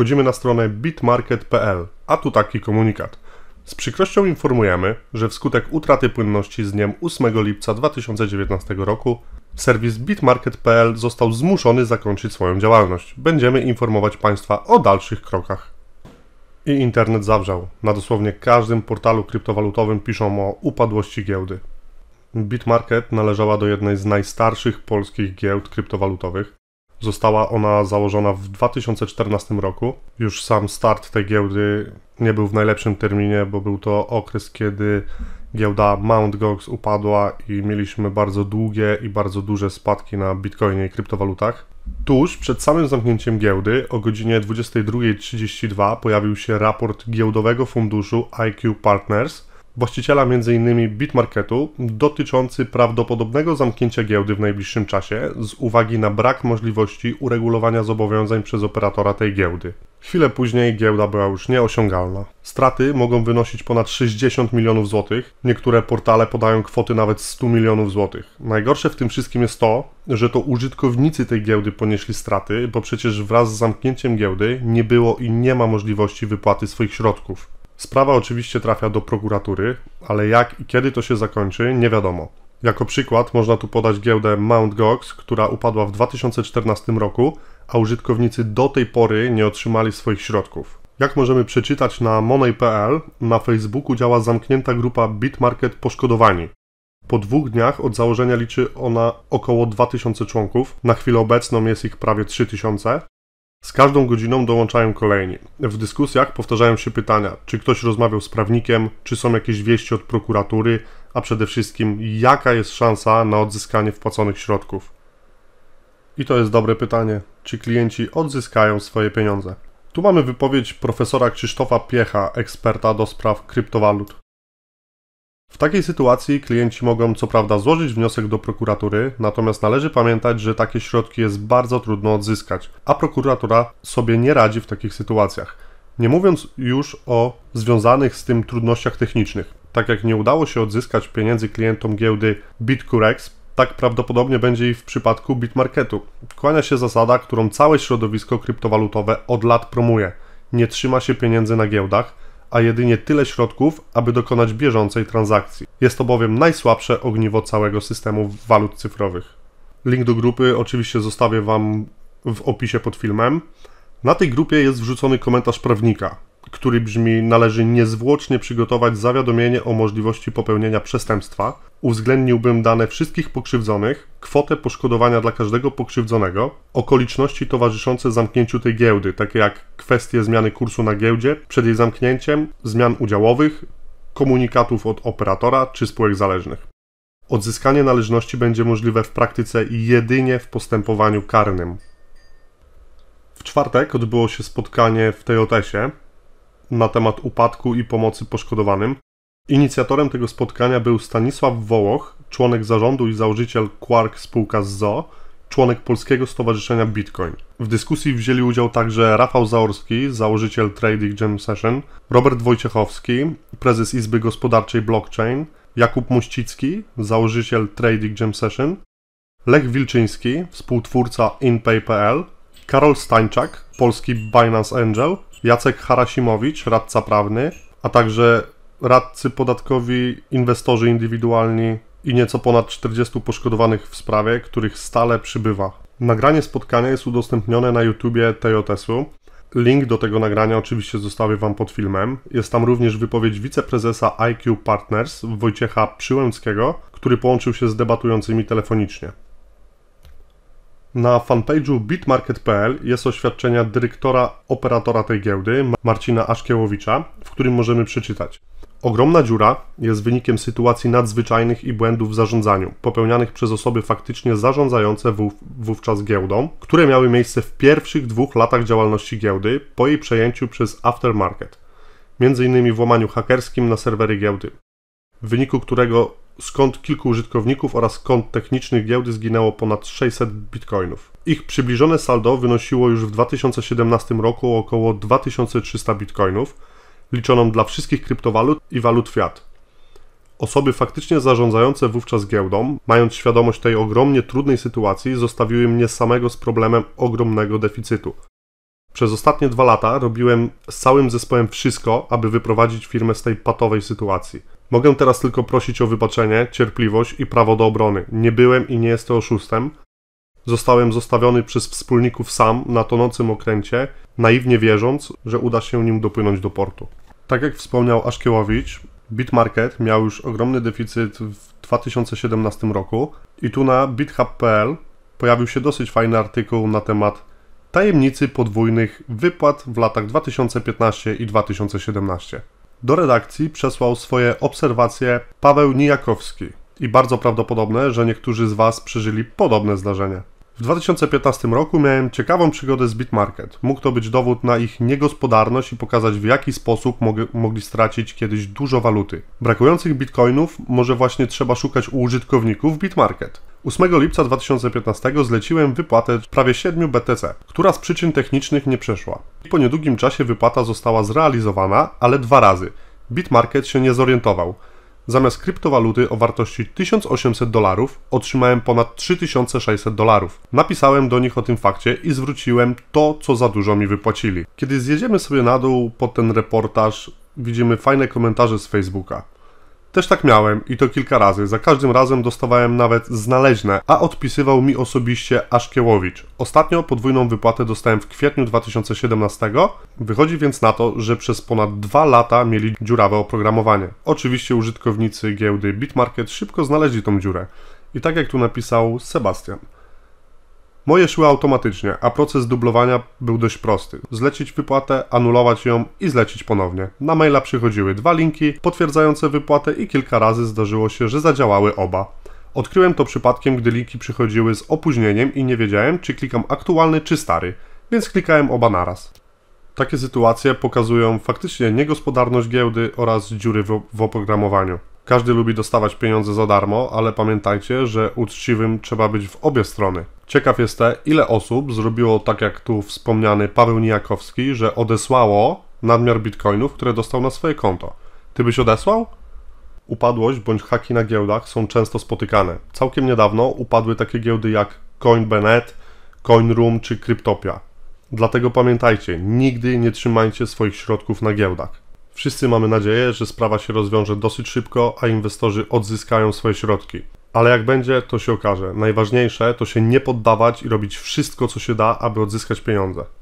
wchodzimy na stronę bitmarket.pl, a tu taki komunikat. Z przykrością informujemy, że wskutek utraty płynności z dniem 8 lipca 2019 roku serwis bitmarket.pl został zmuszony zakończyć swoją działalność. Będziemy informować Państwa o dalszych krokach. I internet zawrzał. Na dosłownie każdym portalu kryptowalutowym piszą o upadłości giełdy. Bitmarket należała do jednej z najstarszych polskich giełd kryptowalutowych Została ona założona w 2014 roku. Już sam start tej giełdy nie był w najlepszym terminie, bo był to okres, kiedy giełda Mount Gox upadła i mieliśmy bardzo długie i bardzo duże spadki na bitcoinie i kryptowalutach. Tuż przed samym zamknięciem giełdy o godzinie 22.32 pojawił się raport giełdowego funduszu IQ Partners – właściciela m.in. Bitmarketu, dotyczący prawdopodobnego zamknięcia giełdy w najbliższym czasie z uwagi na brak możliwości uregulowania zobowiązań przez operatora tej giełdy. Chwilę później giełda była już nieosiągalna. Straty mogą wynosić ponad 60 milionów złotych, niektóre portale podają kwoty nawet 100 milionów złotych. Najgorsze w tym wszystkim jest to, że to użytkownicy tej giełdy ponieśli straty, bo przecież wraz z zamknięciem giełdy nie było i nie ma możliwości wypłaty swoich środków. Sprawa oczywiście trafia do prokuratury, ale jak i kiedy to się zakończy, nie wiadomo. Jako przykład można tu podać giełdę Mount Gox, która upadła w 2014 roku, a użytkownicy do tej pory nie otrzymali swoich środków. Jak możemy przeczytać na money.pl, na Facebooku działa zamknięta grupa Bitmarket Poszkodowani. Po dwóch dniach od założenia liczy ona około 2000 członków, na chwilę obecną jest ich prawie 3000, z każdą godziną dołączają kolejni. W dyskusjach powtarzają się pytania, czy ktoś rozmawiał z prawnikiem, czy są jakieś wieści od prokuratury, a przede wszystkim jaka jest szansa na odzyskanie wpłaconych środków. I to jest dobre pytanie, czy klienci odzyskają swoje pieniądze. Tu mamy wypowiedź profesora Krzysztofa Piecha, eksperta do spraw kryptowalut. W takiej sytuacji klienci mogą co prawda złożyć wniosek do prokuratury, natomiast należy pamiętać, że takie środki jest bardzo trudno odzyskać, a prokuratura sobie nie radzi w takich sytuacjach. Nie mówiąc już o związanych z tym trudnościach technicznych. Tak jak nie udało się odzyskać pieniędzy klientom giełdy BitCurex, tak prawdopodobnie będzie i w przypadku BitMarketu. Kłania się zasada, którą całe środowisko kryptowalutowe od lat promuje. Nie trzyma się pieniędzy na giełdach, a jedynie tyle środków, aby dokonać bieżącej transakcji. Jest to bowiem najsłabsze ogniwo całego systemu walut cyfrowych. Link do grupy oczywiście zostawię Wam w opisie pod filmem. Na tej grupie jest wrzucony komentarz prawnika, który brzmi: Należy niezwłocznie przygotować zawiadomienie o możliwości popełnienia przestępstwa. Uwzględniłbym dane wszystkich pokrzywdzonych, kwotę poszkodowania dla każdego pokrzywdzonego, okoliczności towarzyszące zamknięciu tej giełdy, takie jak kwestie zmiany kursu na giełdzie przed jej zamknięciem, zmian udziałowych, komunikatów od operatora czy spółek zależnych. Odzyskanie należności będzie możliwe w praktyce jedynie w postępowaniu karnym. W czwartek odbyło się spotkanie w Teotesie, na temat upadku i pomocy poszkodowanym. Inicjatorem tego spotkania był Stanisław Wołoch, członek zarządu i założyciel Quark spółka ZO, członek Polskiego Stowarzyszenia Bitcoin. W dyskusji wzięli udział także Rafał Zaorski, założyciel Trading Jam Session, Robert Wojciechowski, prezes Izby Gospodarczej Blockchain, Jakub Muścicki, założyciel Trading Jam Session, Lech Wilczyński, współtwórca InPay.pl, Karol Stańczak, polski Binance Angel, Jacek Harasimowicz, radca prawny, a także radcy podatkowi, inwestorzy indywidualni i nieco ponad 40 poszkodowanych w sprawie, których stale przybywa. Nagranie spotkania jest udostępnione na YouTubie TJS-u. Link do tego nagrania oczywiście zostawię Wam pod filmem. Jest tam również wypowiedź wiceprezesa IQ Partners Wojciecha Przyłęckiego, który połączył się z debatującymi telefonicznie. Na fanpage'u bitmarket.pl jest oświadczenie dyrektora operatora tej giełdy, Marcina Aszkiełowicza, w którym możemy przeczytać. Ogromna dziura jest wynikiem sytuacji nadzwyczajnych i błędów w zarządzaniu, popełnianych przez osoby faktycznie zarządzające wówczas giełdą, które miały miejsce w pierwszych dwóch latach działalności giełdy po jej przejęciu przez aftermarket, m.in. w łamaniu hakerskim na serwery giełdy, w wyniku którego Skąd kilku użytkowników oraz kont technicznych giełdy zginęło ponad 600 bitcoinów. Ich przybliżone saldo wynosiło już w 2017 roku około 2300 bitcoinów, liczoną dla wszystkich kryptowalut i walut fiat. Osoby faktycznie zarządzające wówczas giełdą, mając świadomość tej ogromnie trudnej sytuacji, zostawiły mnie samego z problemem ogromnego deficytu. Przez ostatnie dwa lata robiłem z całym zespołem wszystko, aby wyprowadzić firmę z tej patowej sytuacji. Mogę teraz tylko prosić o wybaczenie, cierpliwość i prawo do obrony. Nie byłem i nie jestem oszustem. Zostałem zostawiony przez wspólników sam na tonącym okręcie, naiwnie wierząc, że uda się nim dopłynąć do portu. Tak jak wspomniał Aszkiełowicz, Bitmarket miał już ogromny deficyt w 2017 roku i tu na bithub.pl pojawił się dosyć fajny artykuł na temat tajemnicy podwójnych wypłat w latach 2015 i 2017. Do redakcji przesłał swoje obserwacje Paweł Nijakowski i bardzo prawdopodobne, że niektórzy z Was przeżyli podobne zdarzenie. W 2015 roku miałem ciekawą przygodę z Bitmarket. Mógł to być dowód na ich niegospodarność i pokazać w jaki sposób mog mogli stracić kiedyś dużo waluty. Brakujących bitcoinów może właśnie trzeba szukać u użytkowników Bitmarket. 8 lipca 2015 zleciłem wypłatę prawie 7 BTC, która z przyczyn technicznych nie przeszła. Po niedługim czasie wypłata została zrealizowana, ale dwa razy. Bitmarket się nie zorientował. Zamiast kryptowaluty o wartości 1800 dolarów otrzymałem ponad 3600 dolarów. Napisałem do nich o tym fakcie i zwróciłem to, co za dużo mi wypłacili. Kiedy zjedziemy sobie na dół po ten reportaż, widzimy fajne komentarze z Facebooka. Też tak miałem i to kilka razy. Za każdym razem dostawałem nawet znaleźne, a odpisywał mi osobiście Aszkiełowicz. Ostatnio podwójną wypłatę dostałem w kwietniu 2017. Wychodzi więc na to, że przez ponad dwa lata mieli dziurawe oprogramowanie. Oczywiście użytkownicy giełdy Bitmarket szybko znaleźli tą dziurę. I tak jak tu napisał Sebastian – Moje szły automatycznie, a proces dublowania był dość prosty. Zlecić wypłatę, anulować ją i zlecić ponownie. Na maila przychodziły dwa linki potwierdzające wypłatę i kilka razy zdarzyło się, że zadziałały oba. Odkryłem to przypadkiem, gdy linki przychodziły z opóźnieniem i nie wiedziałem, czy klikam aktualny czy stary, więc klikałem oba naraz. Takie sytuacje pokazują faktycznie niegospodarność giełdy oraz dziury w, w oprogramowaniu. Każdy lubi dostawać pieniądze za darmo, ale pamiętajcie, że uczciwym trzeba być w obie strony. Ciekaw jestem, ile osób zrobiło tak jak tu wspomniany Paweł Nijakowski, że odesłało nadmiar bitcoinów, które dostał na swoje konto. Ty byś odesłał? Upadłość bądź haki na giełdach są często spotykane. Całkiem niedawno upadły takie giełdy jak CoinBenet, CoinRoom czy Cryptopia. Dlatego pamiętajcie, nigdy nie trzymajcie swoich środków na giełdach. Wszyscy mamy nadzieję, że sprawa się rozwiąże dosyć szybko, a inwestorzy odzyskają swoje środki. Ale jak będzie, to się okaże. Najważniejsze to się nie poddawać i robić wszystko, co się da, aby odzyskać pieniądze.